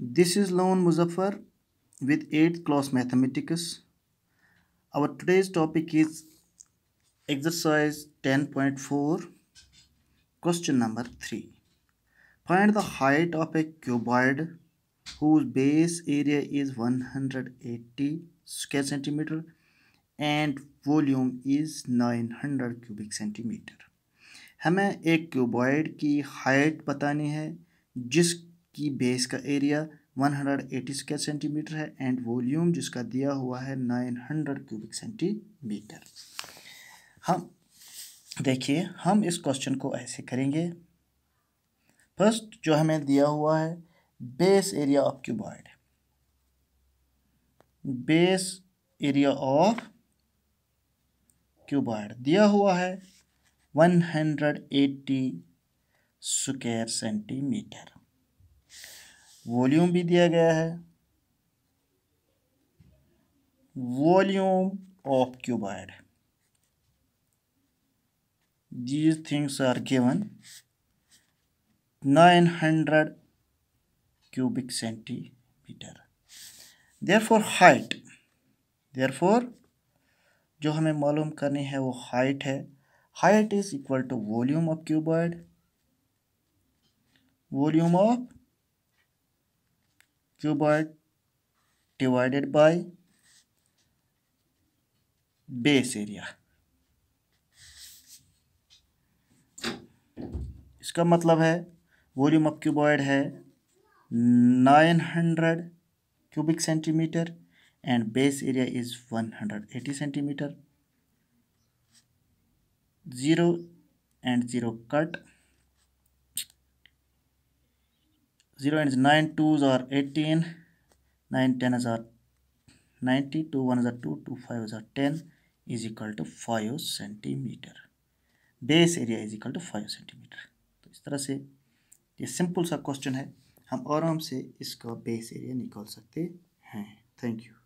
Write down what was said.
This is Loan Muzaffar with 8th class mathematics. Our today's topic is exercise 10.4 question number 3. Find the height of a cuboid whose base area is 180 square centimeter and volume is 900 cubic centimeter हमें एक cuboid की height बतानी है जिस की base का area 180 square centimeter है and volume जिसका दिया हुआ है 900 क्यूबिक सेंटीमीटर हम देखिए हम इस क्वेश्चन को ऐसे करेंगे फर्स्ट जो हमें दिया हुआ है base area of cuboid base area of cuboid दिया हुआ है 180 स्क्वायर सेंटीमीटर वॉल्यूम भी दिया गया है volume of cuboid given nine hundred cubic centimeter therefore height therefore जो हमें मालूम करनी है वो हाइट है height is equal to volume of cuboid volume of cuboid divided by base area इसका मतलब है वॉल्यूम ऑफ क्यूबॉइड है nine hundred cubic centimeter and base area is one hundred eighty centimeter zero and zero cut zero and nine twos are eighteen, nine tens are ninety, two ones are two, two fives are ten is equal to five centimeter. Base area is equal to five centimeter तो इस तरह से ये simple सा question है हम आराम से इसका बेस एरिया निकाल सकते हैं थैंक यू